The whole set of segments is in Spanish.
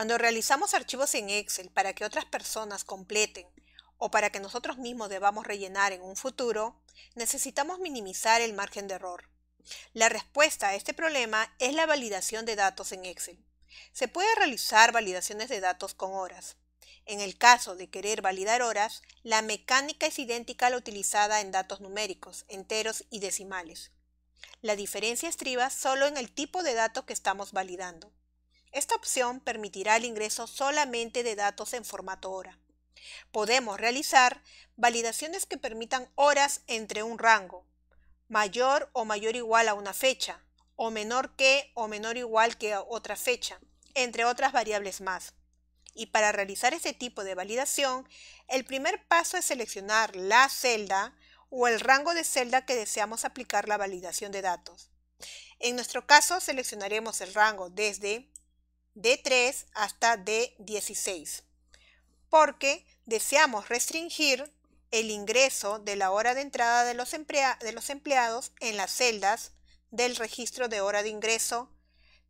Cuando realizamos archivos en Excel para que otras personas completen o para que nosotros mismos debamos rellenar en un futuro, necesitamos minimizar el margen de error. La respuesta a este problema es la validación de datos en Excel. Se puede realizar validaciones de datos con horas. En el caso de querer validar horas, la mecánica es idéntica a la utilizada en datos numéricos, enteros y decimales. La diferencia estriba solo en el tipo de datos que estamos validando. Esta opción permitirá el ingreso solamente de datos en formato hora. Podemos realizar validaciones que permitan horas entre un rango, mayor o mayor igual a una fecha, o menor que o menor igual que otra fecha, entre otras variables más. Y para realizar este tipo de validación, el primer paso es seleccionar la celda o el rango de celda que deseamos aplicar la validación de datos. En nuestro caso, seleccionaremos el rango desde D3 hasta D16, porque deseamos restringir el ingreso de la hora de entrada de los, empleados en las celdas del registro de hora de ingreso,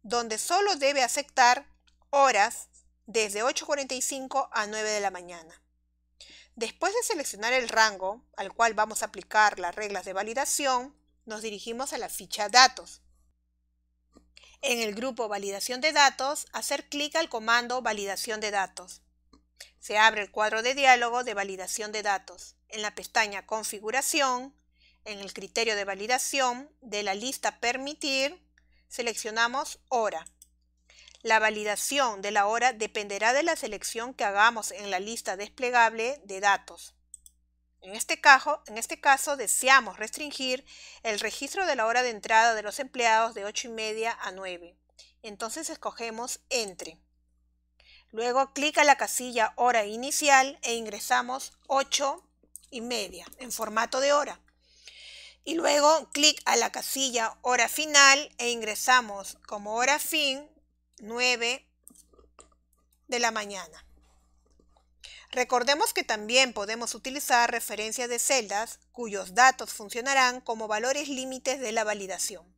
donde solo debe aceptar horas desde 8.45 a 9 de la mañana. Después de seleccionar el rango al cual vamos a aplicar las reglas de validación, nos dirigimos a la ficha datos en el grupo Validación de datos, hacer clic al comando Validación de datos. Se abre el cuadro de diálogo de validación de datos. En la pestaña Configuración, en el criterio de validación de la lista Permitir, seleccionamos Hora. La validación de la hora dependerá de la selección que hagamos en la lista desplegable de datos. Este en este, caso, deseamos restringir el registro de la hora de entrada de los empleados de 8 y media a 9. Entonces escogemos Entre. Luego clic a la casilla Hora Inicial e ingresamos 8 y media en formato de hora. Y luego clic a la casilla Hora Final e ingresamos como hora fin 9 de la mañana. Recordemos que también podemos utilizar referencias de celdas cuyos datos funcionarán como valores límites de la validación.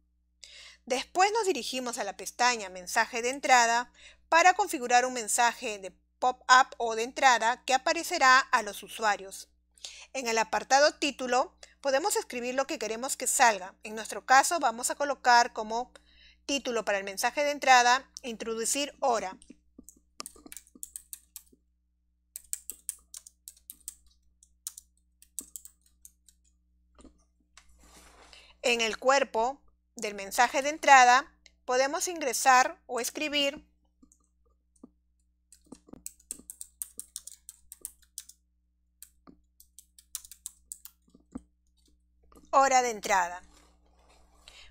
Después nos dirigimos a la pestaña Mensaje de entrada para configurar un mensaje de pop-up o de entrada que aparecerá a los usuarios. En el apartado Título podemos escribir lo que queremos que salga. En nuestro caso vamos a colocar como título para el mensaje de entrada Introducir hora En el cuerpo del mensaje de entrada podemos ingresar o escribir hora de entrada.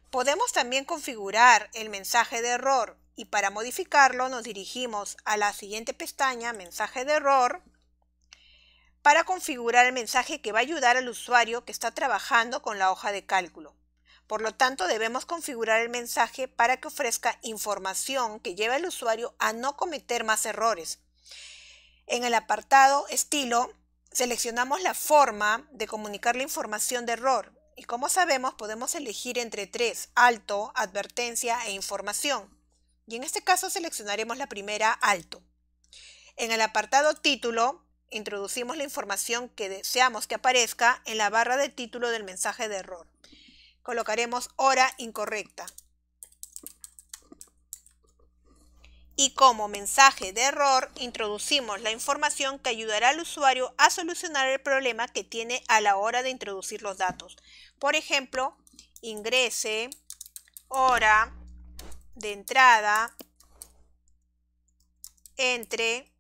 Podemos también configurar el mensaje de error y para modificarlo nos dirigimos a la siguiente pestaña, mensaje de error, para configurar el mensaje que va a ayudar al usuario que está trabajando con la hoja de cálculo. Por lo tanto, debemos configurar el mensaje para que ofrezca información que lleve al usuario a no cometer más errores. En el apartado estilo, seleccionamos la forma de comunicar la información de error. Y como sabemos, podemos elegir entre tres, alto, advertencia e información. Y en este caso seleccionaremos la primera, alto. En el apartado título, introducimos la información que deseamos que aparezca en la barra de título del mensaje de error colocaremos hora incorrecta. Y como mensaje de error, introducimos la información que ayudará al usuario a solucionar el problema que tiene a la hora de introducir los datos. Por ejemplo, ingrese hora de entrada entre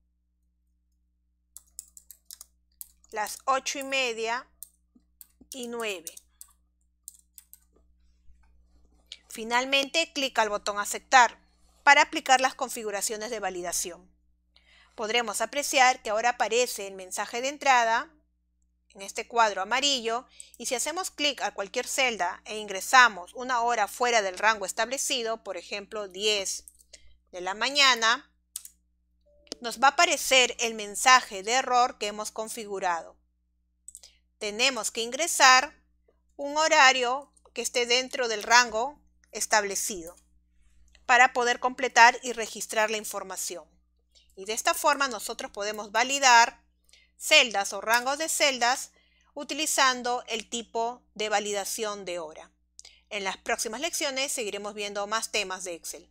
las ocho y media y 9. Finalmente, clic al botón Aceptar para aplicar las configuraciones de validación. Podremos apreciar que ahora aparece el mensaje de entrada en este cuadro amarillo y si hacemos clic a cualquier celda e ingresamos una hora fuera del rango establecido, por ejemplo 10 de la mañana, nos va a aparecer el mensaje de error que hemos configurado. Tenemos que ingresar un horario que esté dentro del rango establecido para poder completar y registrar la información. Y de esta forma nosotros podemos validar celdas o rangos de celdas utilizando el tipo de validación de hora. En las próximas lecciones seguiremos viendo más temas de Excel.